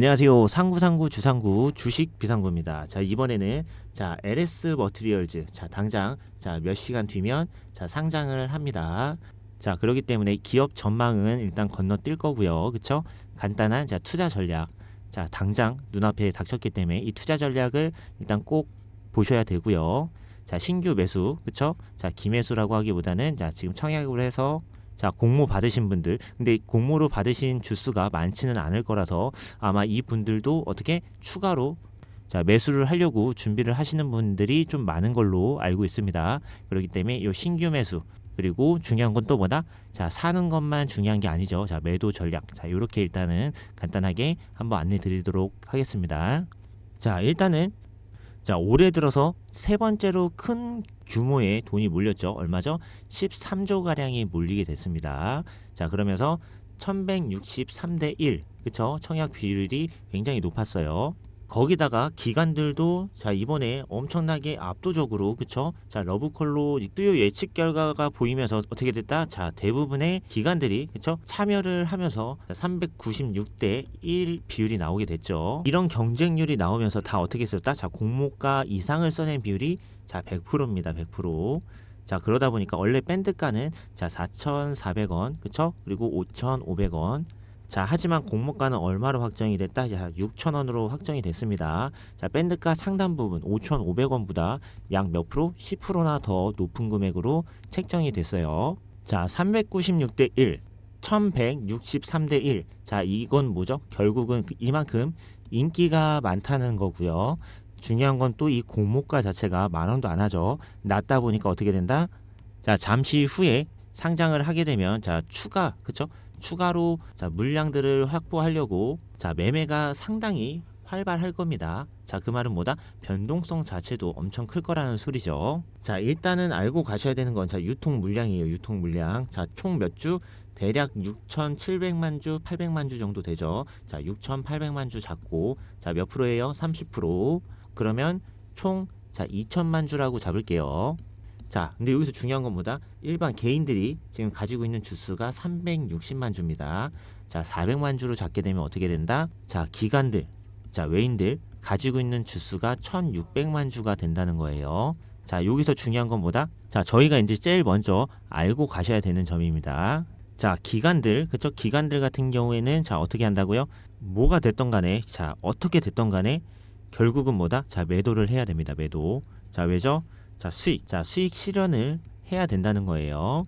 안녕하세요. 상구상구 주상구 주식 비상구입니다. 자 이번에는 자 LS 머트리얼즈 자 당장 자 몇 시간 뒤면 자 상장을 합니다. 자 그러기 때문에 기업 전망은 일단 건너뛸 거고요. 그쵸? 간단한 자 투자 전략 자 당장 눈앞에 닥쳤기 때문에 이 투자 전략을 일단 꼭 보셔야 되고요. 자 신규 매수 그쵸? 자 기매수라고 하기보다는 자 지금 청약으로 해서 자 공모 받으신 분들 근데 공모로 받으신 주수가 많지는 않을 거라서 아마 이 분들도 어떻게 추가로 자 매수를 하려고 준비를 하시는 분들이 좀 많은 걸로 알고 있습니다. 그렇기 때문에 이 신규 매수 그리고 중요한 건 또 뭐다? 자 사는 것만 중요한 게 아니죠. 자 매도 전략 자 이렇게 일단은 간단하게 한번 안내 드리도록 하겠습니다. 자 일단은 자, 올해 들어서 세 번째로 큰 규모의 돈이 몰렸죠. 얼마죠? 13조 가량이 몰리게 됐습니다. 자, 그러면서 1163대 1. 그쵸? 청약 비율이 굉장히 높았어요. 거기다가 기관들도 자 이번에 엄청나게 압도적으로 그쵸 자 러브콜로 수요 예측 결과가 보이면서 어떻게 됐다 자 대부분의 기관들이 그쵸 참여를 하면서 396대 1 비율이 나오게 됐죠 이런 경쟁률이 나오면서 다 어떻게 했었다 자 공모가 이상을 써낸 비율이 자 100%입니다 100%자 그러다 보니까 원래 밴드가는 자 4,400원 그쵸 그리고 5,500원 자, 하지만 공모가는 얼마로 확정이 됐다? 약6천원으로 확정이 됐습니다. 자, 밴드가 상단 부분 5,500원보다 약 몇 프로? 10%나 더 높은 금액으로 책정이 됐어요. 자, 396대 1. 1163대 1. 자, 이건 뭐죠? 결국은 그 이만큼 인기가 많다는 거고요. 중요한 건 또 이 공모가 자체가 만 원도 안 하죠. 낮다 보니까 어떻게 된다? 자, 잠시 후에 상장을 하게 되면 자, 추가 그쵸? 추가로 자, 물량들을 확보하려고 자, 매매가 상당히 활발할 겁니다. 자, 그 말은 뭐다? 변동성 자체도 엄청 클 거라는 소리죠. 자, 일단은 알고 가셔야 되는 건 자, 유통 물량이에요. 유통 물량. 자, 총 몇 주? 대략 6,700만 주, 800만 주 정도 되죠. 자, 6,800만 주 잡고 자, 몇 프로예요? 30%. 그러면 총 자, 2천만 주라고 잡을게요. 자, 근데 여기서 중요한 건보다 일반 개인들이 지금 가지고 있는 주수가 360만 주입니다. 자, 400만 주로 잡게 되면 어떻게 된다? 자, 기관들, 자, 외인들 가지고 있는 주수가 1,600만 주가 된다는 거예요. 자, 여기서 중요한 건보다 자, 저희가 이제 제일 먼저 알고 가셔야 되는 점입니다. 자, 기관들, 그쵸? 기관들 같은 경우에는 자, 어떻게 한다고요? 뭐가 됐던 간에, 자, 어떻게 됐던 간에 결국은 뭐다? 자, 매도를 해야 됩니다. 매도. 자, 왜죠? 자, 수익. 자, 수익 실현을 해야 된다는 거예요.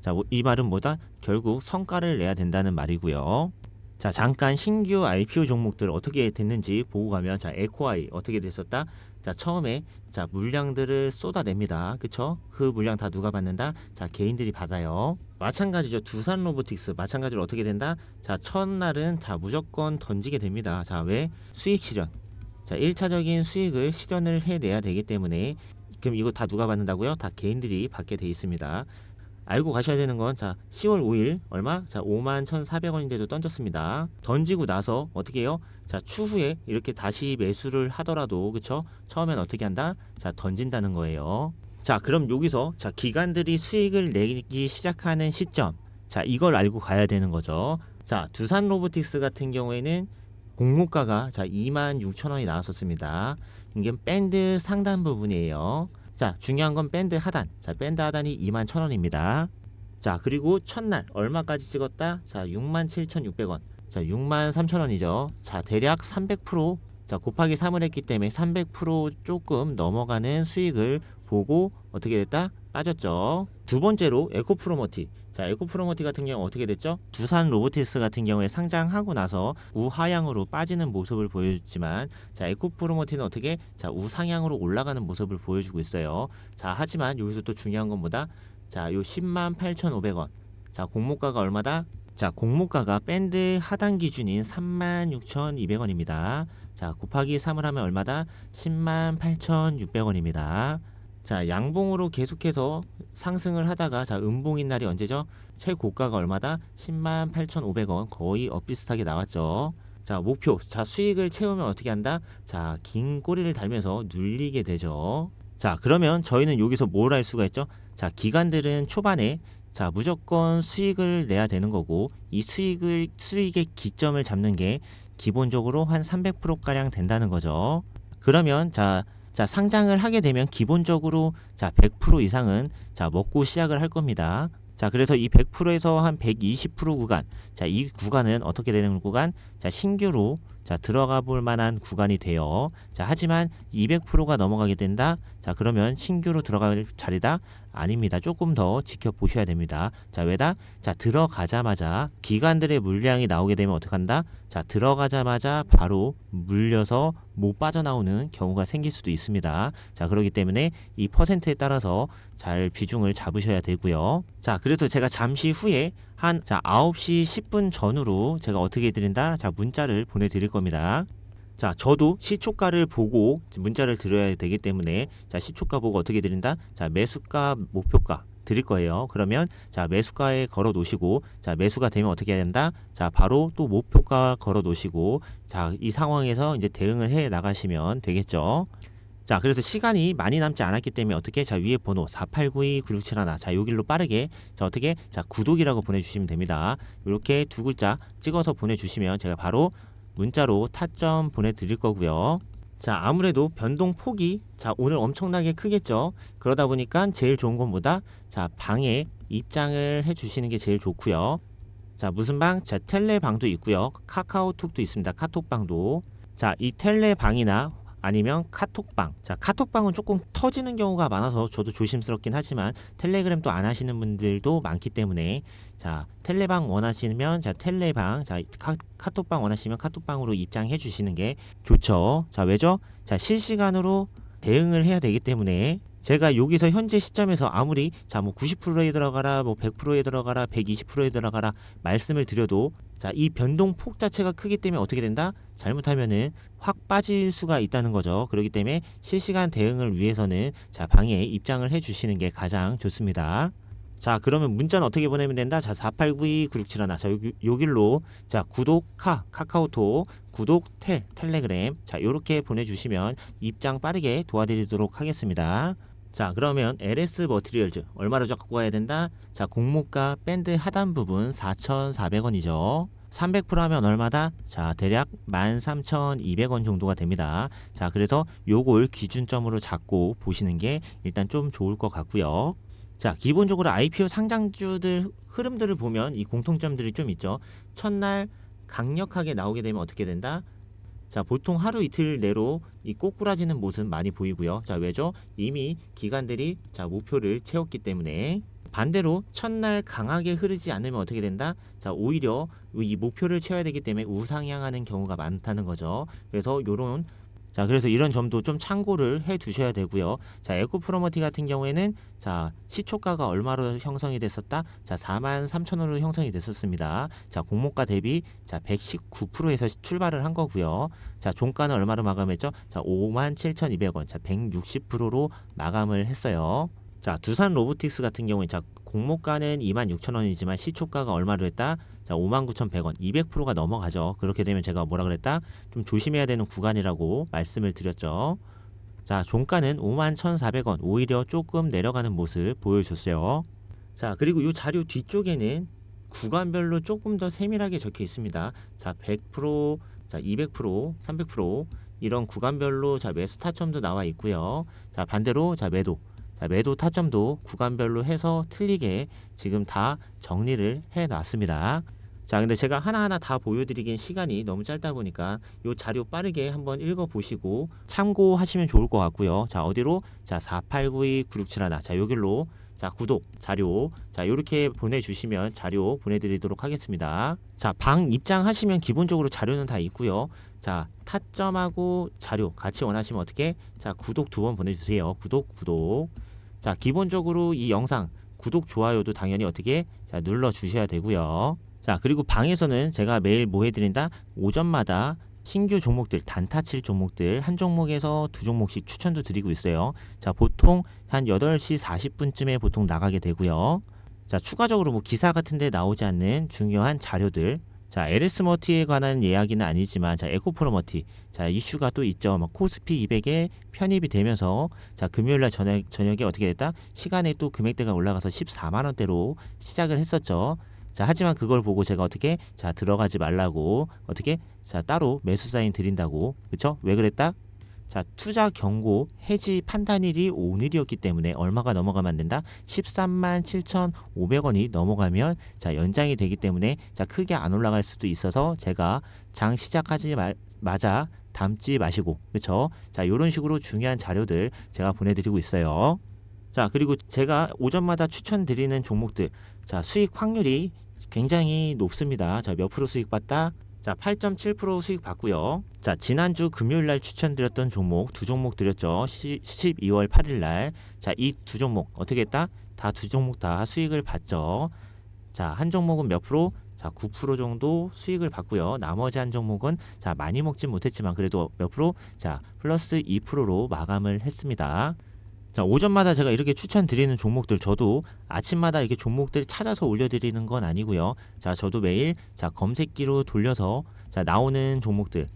자, 뭐, 이 말은 뭐다? 결국 성과를 내야 된다는 말이고요. 자, 잠깐 신규 IPO 종목들 어떻게 됐는지 보고 가면 자, 에코아이 어떻게 됐었다? 자, 처음에 자, 물량들을 쏟아냅니다. 그쵸? 그 물량 다 누가 받는다? 자, 개인들이 받아요. 마찬가지죠. 두산 로보틱스 마찬가지로 어떻게 된다? 자, 첫날은 자, 무조건 던지게 됩니다. 자, 왜? 수익 실현. 자, 1차적인 수익을 실현을 해내야 되기 때문에 그럼 이거 다 누가 받는다고요? 다 개인들이 받게 돼 있습니다. 알고 가셔야 되는 건 자, 10월 5일 얼마? 자, 5 1,400원인데도 던졌습니다. 던지고 나서 어떻게 해요? 자, 추후에 이렇게 다시 매수를 하더라도 그쵸? 처음엔 어떻게 한다? 자, 던진다는 거예요. 자, 그럼 여기서 자, 기관들이 수익을 내기 시작하는 시점. 자, 이걸 알고 가야 되는 거죠. 자, 두산 로보틱스 같은 경우에는 공모가가 자, 2 0 0 0 원이 나왔었습니다. 이게 밴드 상단 부분이에요. 자 중요한 건 밴드 하단. 자 밴드 하단이 2 1 0 0 0 원입니다. 자 그리고 첫날 얼마까지 찍었다? 자6 7,600원. 자6 3 0 0 0 원이죠. 자 대략 300%. 자 곱하기 3을 했기 때문에 300% 조금 넘어가는 수익을 보고 어떻게 됐다? 빠졌죠. 두 번째로 에코프로머티. 자, 에코프로머티 같은 경우 어떻게 됐죠? 두산 로보티스 같은 경우에 상장하고 나서 우하향으로 빠지는 모습을 보여줬지만 자, 에코프로머티는 어떻게? 자, 우상향으로 올라가는 모습을 보여주고 있어요. 자, 하지만 여기서 또 중요한 건 뭐다? 자, 요 10만 8,500원. 자, 공모가가 얼마다? 자, 공모가가 밴드 하단 기준인 36,200원입니다. 만 자, 곱하기 3을 하면 얼마다? 10만 8,600원입니다. 자 양봉으로 계속해서 상승을 하다가 자 음봉인 날이 언제죠? 최고가가 얼마다? 10만 8,500원 거의 엇비슷하게 나왔죠. 자 목표 자 수익을 채우면 어떻게 한다? 자 긴 꼬리를 달면서 눌리게 되죠. 자 그러면 저희는 여기서 뭘 할 수가 있죠? 자 기관들은 초반에 자 무조건 수익을 내야 되는 거고 이 수익을 수익의 기점을 잡는 게 기본적으로 한 300% 가량 된다는 거죠. 그러면 자 자, 상장을 하게 되면 기본적으로 자, 100% 이상은 자, 먹고 시작을 할 겁니다. 자, 그래서 이 100%에서 한 120% 구간. 자, 이 구간은 어떻게 되는 구간? 자, 신규로 자, 들어가 볼 만한 구간이 되어 자, 하지만 200%가 넘어가게 된다. 자, 그러면 신규로 들어갈 자리다. 아닙니다. 조금 더 지켜보셔야 됩니다. 자, 왜다? 자, 들어가자마자 기관들의 물량이 나오게 되면 어떡한다? 자, 들어가자마자 바로 물려서 못 빠져나오는 경우가 생길 수도 있습니다. 자, 그렇기 때문에 이 퍼센트에 따라서 잘 비중을 잡으셔야 되고요. 자, 그래서 제가 잠시 후에 한자 9시 10분 전후로 제가 어떻게 해드린다? 자 문자를 보내드릴 겁니다. 자 저도 시초가를 보고 문자를 드려야 되기 때문에 자 시초가 보고 어떻게 드린다? 자 매수가 목표가 드릴 거예요. 그러면 자 매수가에 걸어 놓으시고 자 매수가 되면 어떻게 해야 된다? 자 바로 또 목표가 걸어 놓으시고 자이 상황에서 이제 대응을 해 나가시면 되겠죠. 자 그래서 시간이 많이 남지 않았기 때문에 어떻게 자 위에 번호 4892967하나 자 요길로 빠르게 자 어떻게 자 구독이라고 보내주시면 됩니다 이렇게 두 글자 찍어서 보내주시면 제가 바로 문자로 타점 보내드릴 거고요 자 아무래도 변동폭이 자 오늘 엄청나게 크겠죠 그러다 보니까 제일 좋은 것보다 자 방에 입장을 해주시는 게 제일 좋고요 자 무슨 방? 자 텔레방도 있고요 카카오톡도 있습니다 카톡방도 자 이 텔레방이나 아니면 카톡방. 자, 카톡방은 조금 터지는 경우가 많아서 저도 조심스럽긴 하지만 텔레그램도 안 하시는 분들도 많기 때문에 자, 텔레방 원하시면 자, 텔레방. 자, 카, 카톡방 원하시면 카톡방으로 입장해 주시는 게 좋죠. 자, 왜죠? 자, 실시간으로 대응을 해야 되기 때문에 제가 여기서 현재 시점에서 아무리 자뭐 90%에 들어가라 뭐 100%에 들어가라 120%에 들어가라 말씀을 드려도 자이 변동폭 자체가 크기 때문에 어떻게 된다 잘못하면은 확 빠질 수가 있다는 거죠 그렇기 때문에 실시간 대응을 위해서는 자 방에 입장을 해 주시는 게 가장 좋습니다 자 그러면 문자는 어떻게 보내면 된다 자4892-9671자 요, 요 길로 자 구독 카 카카오톡 구독 텔 텔레그램 자 요렇게 보내주시면 입장 빠르게 도와드리도록 하겠습니다 자 그러면 LS 머티리얼즈 얼마로 갖고 가야 된다? 자 공모가 밴드 하단 부분 4,400원이죠. 300% 하면 얼마다? 자 대략 13,200원 정도가 됩니다. 자 그래서 요걸 기준점으로 잡고 보시는 게 일단 좀 좋을 것 같고요. 자 기본적으로 IPO 상장주들 흐름들을 보면 이 공통점들이 좀 있죠. 첫날 강력하게 나오게 되면 어떻게 된다? 자, 보통 하루 이틀 내로 이 꼬꾸라지는 모습 많이 보이고요. 자, 왜죠? 이미 기관들이 자, 목표를 채웠기 때문에 반대로 첫날 강하게 흐르지 않으면 어떻게 된다? 자, 오히려 이 목표를 채워야 되기 때문에 우상향하는 경우가 많다는 거죠. 그래서 요런 자, 그래서 이런 점도 좀 참고를 해 두셔야 되고요. 자, 에코 프로머티 같은 경우에는 자, 시초가가 얼마로 형성이 됐었다? 자, 4 3 0 0 0 원으로 형성이 됐었습니다. 자, 공모가 대비 자, 119%에서 출발을 한 거고요. 자, 종가는 얼마로 마감했죠? 자, 5 7,200원. 자, 160%로 마감을 했어요. 자, 두산 로보틱스 같은 경우에 자, 공모가는 26,000원이지만 시초가가 얼마로 했다? 자, 59,100원 200%가 넘어가죠. 그렇게 되면 제가 뭐라 그랬다? 좀 조심해야 되는 구간이라고 말씀을 드렸죠. 자, 종가는 51,400원 오히려 조금 내려가는 모습 보여줬어요. 자, 그리고 이 자료 뒤쪽에는 구간별로 조금 더 세밀하게 적혀 있습니다. 자, 100%, 자, 200%, 300% 이런 구간별로 자, 매수 타점도 나와 있고요. 자, 반대로 자, 매도 아, 매도 타점도 구간별로 해서 틀리게 지금 다 정리를 해놨습니다. 자 근데 제가 하나하나 다 보여드리긴 시간이 너무 짧다 보니까 이 자료 빠르게 한번 읽어보시고 참고하시면 좋을 것 같고요 자 어디로 자4 8 9 2 9 6 7 1자 요길로 자 구독 자료 자 요렇게 보내주시면 자료 보내드리도록 하겠습니다 자방 입장하시면 기본적으로 자료는 다 있고요 자 타점하고 자료 같이 원하시면 어떻게 자 구독 두 번 보내주세요 구독 구독 자 기본적으로 이 영상 구독 좋아요도 당연히 어떻게 자, 눌러 주셔야 되고요 자 그리고 방에서는 제가 매일 뭐 해드린다 오전마다 신규 종목들 단타칠 종목들 한 종목에서 두 종목씩 추천도 드리고 있어요 자 보통 한 8시 40분쯤에 보통 나가게 되고요 자 추가적으로 뭐 기사 같은 데 나오지 않는 중요한 자료들 자, LS 머티에 관한 이야기는 아니지만 자, 에코프로 머티. 자, 이슈가 또 있죠. 막 뭐, 코스피 200에 편입이 되면서 자, 금요일 날 저녁 저녁에 어떻게 됐다? 시간에 또 금액대가 올라가서 14만 원대로 시작을 했었죠. 자, 하지만 그걸 보고 제가 어떻게 자, 들어가지 말라고 어떻게 자, 따로 매수 사인 드린다고. 그렇죠? 왜 그랬다? 자, 투자 경고 해지 판단일이 오늘이었기 때문에 얼마가 넘어가면 안 된다? 1 3 7,500원이 넘어가면 자, 연장이 되기 때문에 자, 크게 안 올라갈 수도 있어서 제가 장 시작하지 마, 마자 담지 마시고 그렇죠? 자, 요런 식으로 중요한 자료들 제가 보내 드리고 있어요. 자, 그리고 제가 오전마다 추천드리는 종목들. 자, 수익 확률이 굉장히 높습니다. 자, 몇 프로 수익 받다 자, 8.7% 수익 봤고요. 자, 지난주 금요일 날 추천드렸던 종목 두 종목 드렸죠. 시, 12월 8일 날. 자, 이 두 종목 어떻게 했다? 다 두 종목 다 수익을 봤죠. 자, 한 종목은 몇 프로? 자, 9% 정도 수익을 봤고요. 나머지 한 종목은 자, 많이 먹진 못했지만 그래도 몇 프로? 자, 플러스 2%로 마감을 했습니다. 자, 오전마다 제가 이렇게 추천드리는 종목들 저도 아침마다 이렇게 종목들 찾아서 올려드리는 건 아니고요. 자, 저도 매일 자 검색기로 돌려서 자 나오는 종목들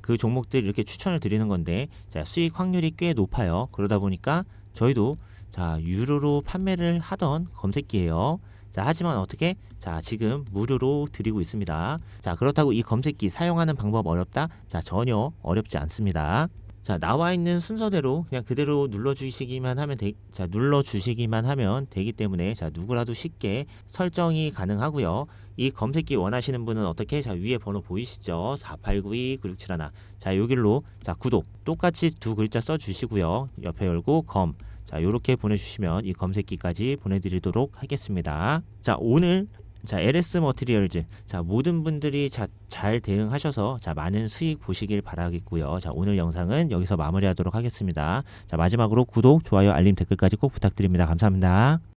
그 종목들 이렇게 추천을 드리는 건데 자 수익 확률이 꽤 높아요. 그러다 보니까 저희도 자 유료로 판매를 하던 검색기예요. 자, 하지만 어떻게? 자, 지금 무료로 드리고 있습니다. 자, 그렇다고 이 검색기 사용하는 방법 어렵다? 자, 전혀 어렵지 않습니다. 자 나와 있는 순서대로 그냥 그대로 눌러주시기만 하면 되, 자 눌러주시기만 하면 되기 때문에 자 누구라도 쉽게 설정이 가능하고요. 이 검색기 원하시는 분은 어떻게 자 위에 번호 보이시죠? 4 8 9 2 9 6 7 1 자 요길로 자 구독 똑같이 두 글자 써주시고요. 옆에 열고 검 자, 요렇게 보내주시면 이 검색기까지 보내드리도록 하겠습니다. 자, 오늘 자, LS 머티리얼즈. 자, 모든 분들이 자, 잘 대응하셔서 자, 많은 수익 보시길 바라겠고요. 자, 오늘 영상은 여기서 마무리하도록 하겠습니다. 자, 마지막으로 구독, 좋아요, 알림, 댓글까지 꼭 부탁드립니다. 감사합니다.